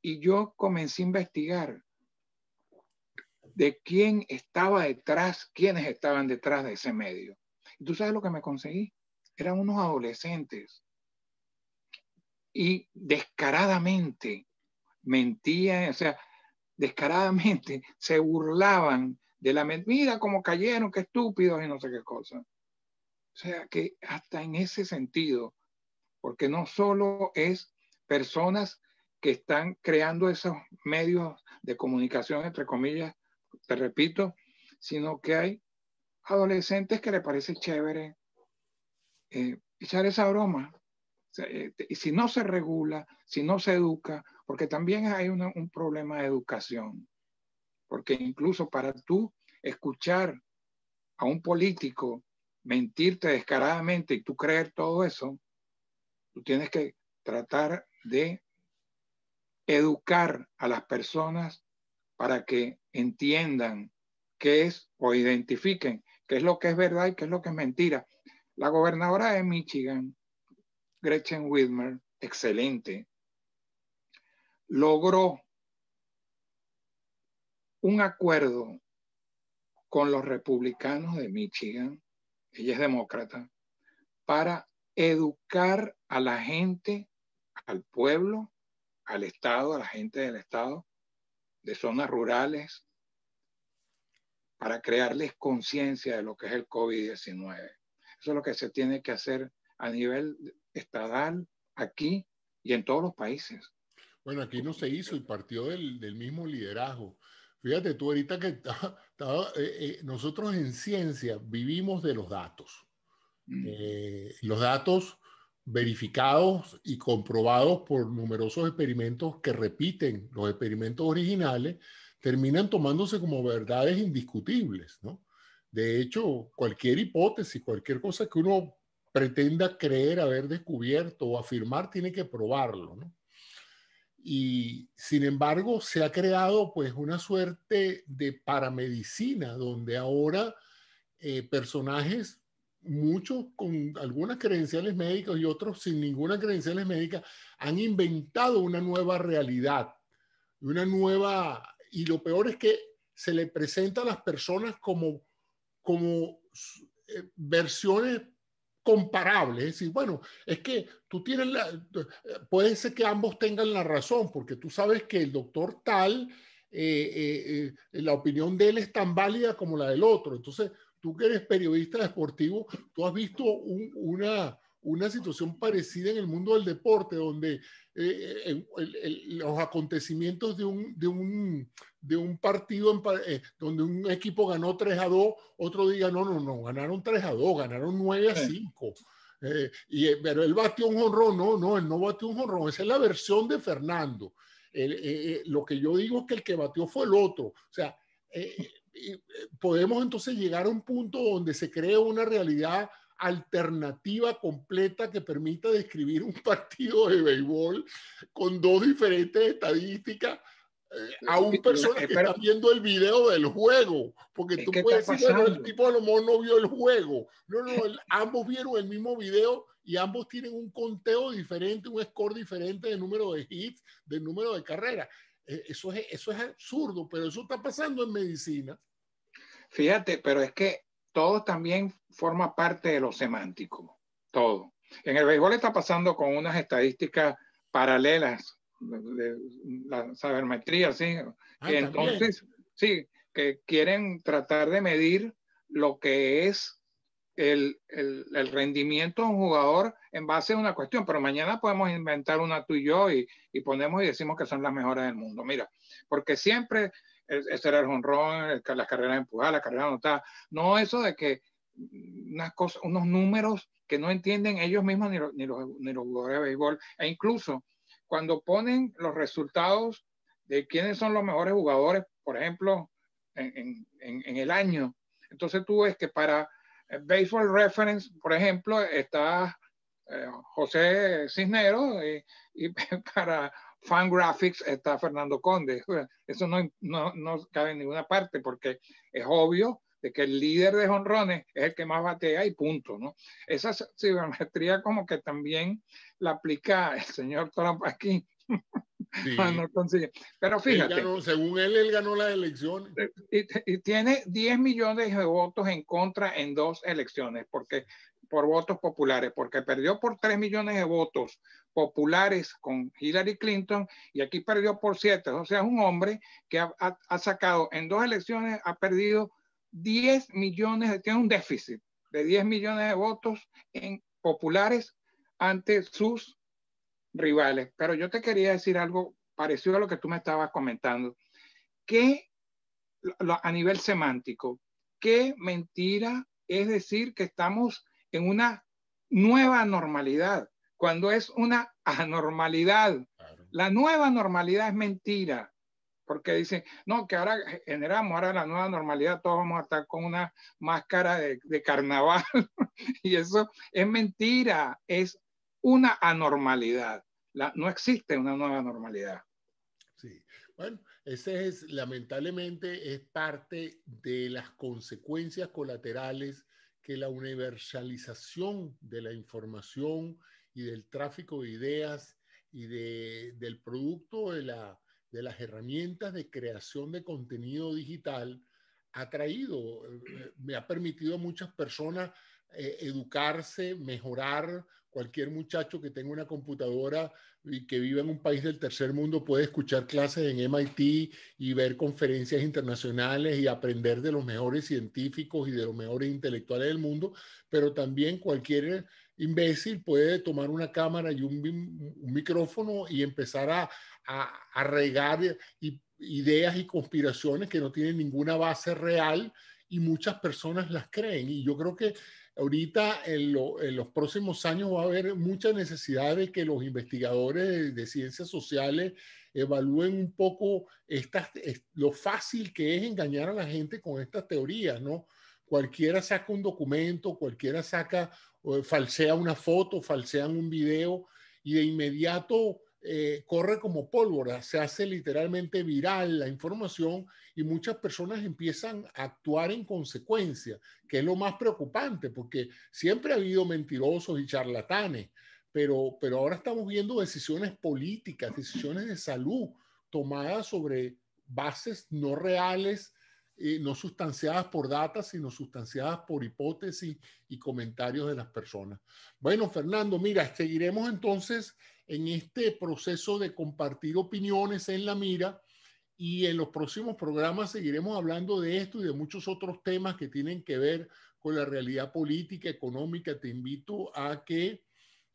Y yo comencé a investigar de quién estaba detrás, quiénes estaban detrás de ese medio. Y tú sabes lo que me conseguí. Eran unos adolescentes. Y descaradamente mentían, o sea, descaradamente se burlaban de la mentira, como cayeron, qué estúpidos y no sé qué cosa. O sea que hasta en ese sentido, porque no solo es personas que están creando esos medios de comunicación, entre comillas, te repito, sino que hay adolescentes que le parece chévere eh, echar esa broma. Eh, y si no se regula, si no se educa, porque también hay un problema de educación, porque incluso para tú escuchar a un político mentirte descaradamente y tú creer todo eso, tú tienes que tratar de educar a las personas para que entiendan qué es o identifiquen qué es lo que es verdad y qué es lo que es mentira. La gobernadora de Michigan, Gretchen Whitmer, excelente, logró un acuerdo con los republicanos de Michigan ella es demócrata, para educar a la gente, al pueblo, al Estado, a la gente del Estado, de zonas rurales, para crearles conciencia de lo que es el COVID-19. Eso es lo que se tiene que hacer a nivel estatal, aquí y en todos los países. Bueno, aquí no se hizo y partió del mismo liderazgo Fíjate tú ahorita que eh, eh, nosotros en ciencia vivimos de los datos. Mm. Eh, los datos verificados y comprobados por numerosos experimentos que repiten los experimentos originales, terminan tomándose como verdades indiscutibles. ¿no? De hecho, cualquier hipótesis, cualquier cosa que uno pretenda creer haber descubierto o afirmar, tiene que probarlo. ¿no? Y sin embargo, se ha creado pues una suerte de paramedicina, donde ahora eh, personajes, muchos con algunas credenciales médicas y otros sin ninguna credenciales médicas, han inventado una nueva realidad, una nueva... Y lo peor es que se le presenta a las personas como, como eh, versiones comparable, es decir, bueno, es que tú tienes la, eh, puede ser que ambos tengan la razón, porque tú sabes que el doctor tal, eh, eh, la opinión de él es tan válida como la del otro. Entonces, tú que eres periodista deportivo, tú has visto una, una situación parecida en el mundo del deporte, donde eh, eh, los acontecimientos de un, de un, de un partido eh, donde un equipo ganó 3 a 2, otro diga, no, no, no, ganaron 3 a 2, ganaron 9 a 5. y, pero él batió un jonrón, no, no, él no batió un jonrón, esa es la versión de Fernando. lo que yo digo es que el que batió fue el otro. O sea, podemos entonces llegar a un punto donde se crea una realidad alternativa completa que permita describir un *laughs* partido de béisbol con dos diferentes estadísticas eh, a un persona eh, que está viendo el video del juego, porque eh, tú puedes decir, el tipo a lo mejor no vio el juego. No, no, *laughs* ambos vieron el mismo video y ambos tienen un conteo diferente, un score diferente de número de hits, de número de carreras. eso, es, eso es absurdo, pero eso está pasando en medicina. Fíjate, pero es que todo también forma parte de lo semántico, todo. En el béisbol está pasando con unas estadísticas paralelas de la sabermetría, ¿sí? Ah, entonces, sí, que quieren tratar de medir lo que es el, rendimiento de un jugador en base a una cuestión, pero mañana podemos inventar una tú y yo y ponemos y decimos que son las mejores del mundo. Mira, porque siempre ese era el honrón, las carreras empujadas, las carreras anotadas. No eso de que unas cosas, unos números que no entienden ellos mismos ni, los, ni jugadores de béisbol. E incluso cuando ponen los resultados de quiénes son los mejores jugadores, por ejemplo, en, el año. Entonces tú ves que para eh, Baseball Reference, por ejemplo, está eh, José Cisneros eh, y *laughs* para Fan Graphics está Fernando Conde. Eso no, no, no cabe en ninguna parte porque es obvio de que el líder de jonrones es el que más batea y punto, ¿no? Esa cibermetría como que también la aplica el señor Trump aquí. Sí. *laughs* Ah, Pero fíjate. según él, él ganó las elecciones. Y, y, tiene 10 millones de votos en contra en dos elecciones, porque por votos populares, porque perdió por 3 millones de votos populares con Hillary Clinton y aquí perdió por 7. O sea, es un hombre que ha, sacado en dos elecciones, ha perdido 10 millones, tiene un déficit de 10 millones de votos en populares ante sus rivales. Pero yo te quería decir algo parecido a lo que tú me estabas comentando, que a nivel semántico, qué mentira es decir que estamos en una nueva normalidad, cuando es una anormalidad. La nueva normalidad es mentira, porque dicen, no, que ahora generamos, ahora la nueva normalidad, todos vamos a estar con una máscara de, de carnaval. *laughs* y eso es mentira, es una anormalidad. La, no existe una nueva normalidad. Sí, bueno, ese es lamentablemente es parte de las consecuencias colaterales que la universalización de la información y del tráfico de ideas y del producto de, de las herramientas de creación de contenido digital ha traído, eh, eh, me ha permitido a muchas personas eh, educarse, mejorar. Cualquier muchacho que tenga una computadora y que viva en un país del tercer mundo puede escuchar clases en MIT y ver conferencias internacionales y aprender de los mejores científicos y de los mejores intelectuales del mundo, pero también cualquier imbécil puede tomar una cámara y un, micrófono y empezar a, a, regar ideas y conspiraciones que no tienen ninguna base real y muchas personas las creen. Y yo creo que ahorita en, los próximos años va a haber mucha necesidad de que los investigadores de, ciencias sociales evalúen un poco lo fácil que es engañar a la gente con estas teorías, ¿no? Cualquiera saca un documento, cualquiera saca, falsea una foto, falsean un video y de inmediato eh, corre como pólvora, se hace literalmente viral la información y muchas personas empiezan a actuar en consecuencia, que es lo más preocupante, porque siempre ha habido mentirosos y charlatanes, pero, pero ahora estamos viendo decisiones políticas, decisiones de salud tomadas sobre bases no reales no sustanciadas por datos, sino sustanciadas por hipótesis y comentarios de las personas. Bueno, Fernando, mira, seguiremos entonces en este proceso de compartir opiniones en la mira y en los próximos programas seguiremos hablando de esto y de muchos otros temas que tienen que ver con la realidad política, económica. Te invito a que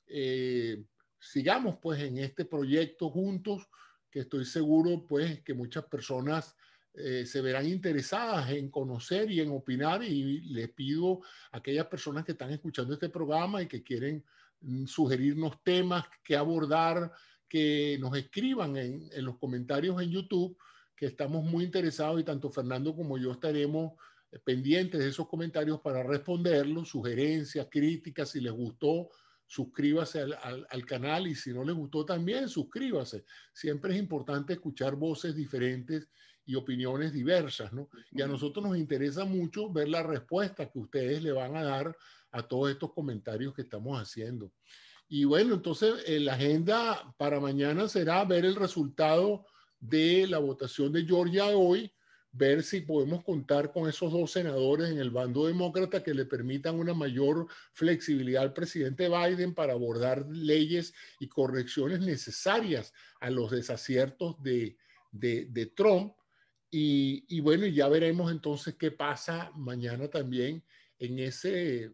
eh, sigamos pues en este proyecto juntos, que estoy seguro pues que muchas personas eh, se verán interesadas en conocer y en opinar y les pido a aquellas personas que están escuchando este programa y que quieren mm, sugerirnos temas que abordar, que nos escriban en, los comentarios en YouTube, que estamos muy interesados y tanto Fernando como yo estaremos eh, pendientes de esos comentarios para responderlos, sugerencias, críticas, si les gustó, suscríbase al, canal y si no les gustó también, suscríbase. Siempre es importante escuchar voces diferentes y opiniones diversas, ¿no? Y a nosotros nos interesa mucho ver la respuesta que ustedes le van a dar a todos estos comentarios que estamos haciendo. Y bueno, entonces eh, la agenda para mañana será ver el resultado de la votación de Georgia hoy, ver si podemos contar con esos dos senadores en el bando demócrata que le permitan una mayor flexibilidad al presidente Biden para abordar leyes y correcciones necesarias a los desaciertos de, de Trump y, y bueno, ya veremos entonces qué pasa mañana también en ese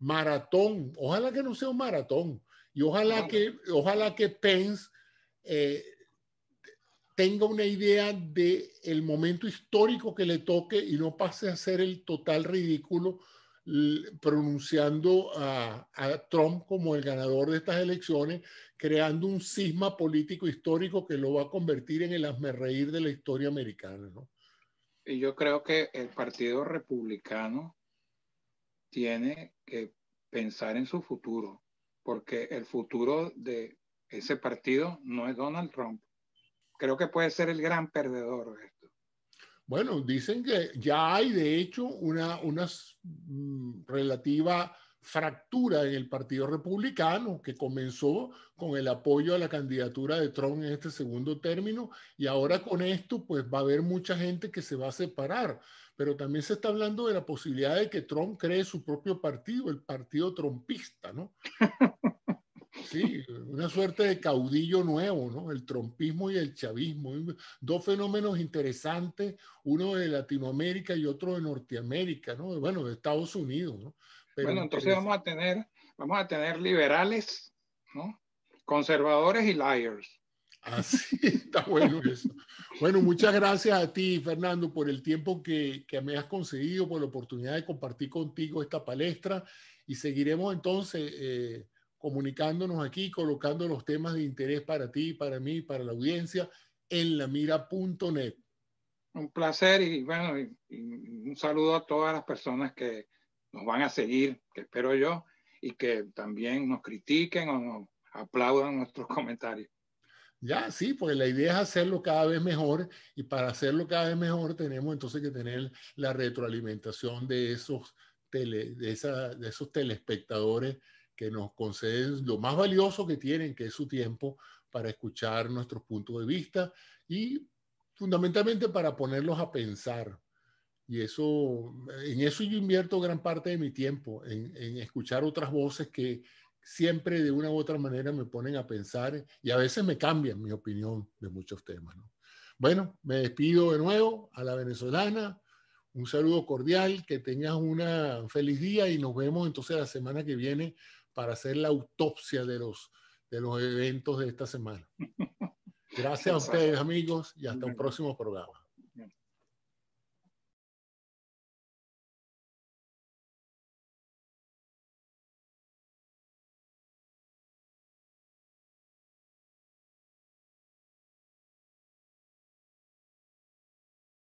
maratón. Ojalá que no sea un maratón. Y ojalá que, ojalá que Pence eh, tenga una idea de el momento histórico que le toque y no pase a ser el total ridículo pronunciando a, Trump como el ganador de estas elecciones, creando un cisma político histórico que lo va a convertir en el asmerreír de la historia americana. ¿no? Y yo creo que el Partido Republicano tiene que pensar en su futuro, porque el futuro de ese partido no es Donald Trump. Creo que puede ser el gran perdedor. Bueno, dicen que ya hay de hecho una, una mm, relativa fractura en el Partido Republicano que comenzó con el apoyo a la candidatura de Trump en este segundo término y ahora con esto pues va a haber mucha gente que se va a separar. Pero también se está hablando de la posibilidad de que Trump cree su propio partido, el partido trompista, ¿no? *laughs* Sí, una suerte de caudillo nuevo, ¿no? El trompismo y el chavismo. Dos fenómenos interesantes, uno de Latinoamérica y otro de Norteamérica, ¿no? Bueno, de Estados Unidos, ¿no? bueno, entonces vamos a tener, vamos a tener liberales, ¿no? Conservadores y liars. Así ah, *laughs* está bueno eso. Bueno, muchas gracias a ti, Fernando, por el tiempo que, que, me has concedido, por la oportunidad de compartir contigo esta palestra y seguiremos entonces eh, comunicándonos aquí, colocando los temas de interés para ti, para mí, para la audiencia en lamira.net. Un placer y bueno, un saludo a todas las personas que nos van a seguir, que espero yo, y que también nos critiquen o nos aplaudan nuestros comentarios. Ya, sí, porque la idea es hacerlo cada vez mejor y para hacerlo cada vez mejor tenemos entonces que tener la retroalimentación de esos, de, esa, de esos telespectadores que nos conceden lo más valioso que tienen, que es su tiempo para escuchar nuestros puntos de vista y fundamentalmente para ponerlos a pensar. Y eso, en eso yo invierto gran parte de mi tiempo, en, escuchar otras voces que siempre de una u otra manera me ponen a pensar y a veces me cambian mi opinión de muchos temas. Bueno, me despido de nuevo a la venezolana. Un saludo cordial, que tengas un feliz día y nos vemos entonces la semana que viene para hacer la autopsia de los, de los eventos de esta semana. *laughs* Gracias a ustedes, amigos, y hasta un próximo programa.